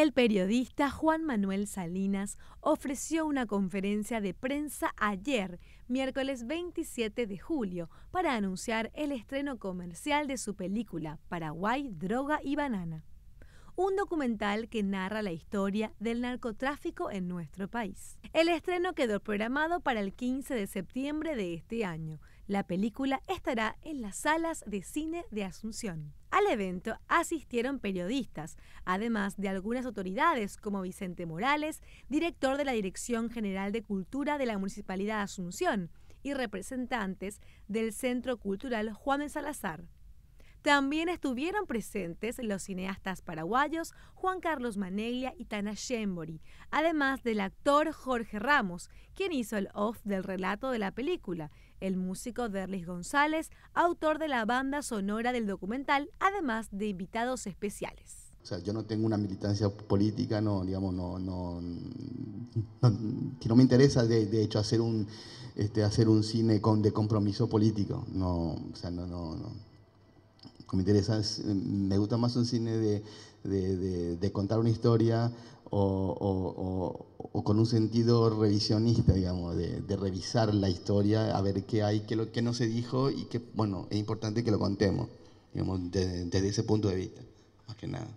El periodista Juan Manuel Salinas ofreció una conferencia de prensa ayer, miércoles 27 de julio, para anunciar el estreno comercial de su película Paraguay, Droga y Banana, un documental que narra la historia del narcotráfico en nuestro país. El estreno quedó programado para el 15 de septiembre de este año, la película estará en las salas de cine de Asunción. Al evento asistieron periodistas, además de algunas autoridades como Vicente Morales, director de la Dirección General de Cultura de la Municipalidad de Asunción, y representantes del Centro Cultural Juan Salazar. También estuvieron presentes los cineastas paraguayos Juan Carlos Maneglia y Tana Shembori, además del actor Jorge Ramos, quien hizo el off del relato de la película, el músico Derlis González, autor de la banda sonora del documental, además de invitados especiales. O sea, yo no tengo una militancia política, no, digamos, no, no, no, no me interesa de, de, hecho hacer un, este, hacer un cine con, de compromiso político, no, o sea, no, no, no, me interesa, me gusta más un cine de, de, contar una historia o, con un sentido revisionista, digamos, de, revisar la historia, a ver qué hay, qué, no se dijo y que, bueno, es importante que lo contemos, digamos, desde, desde ese punto de vista, más que nada.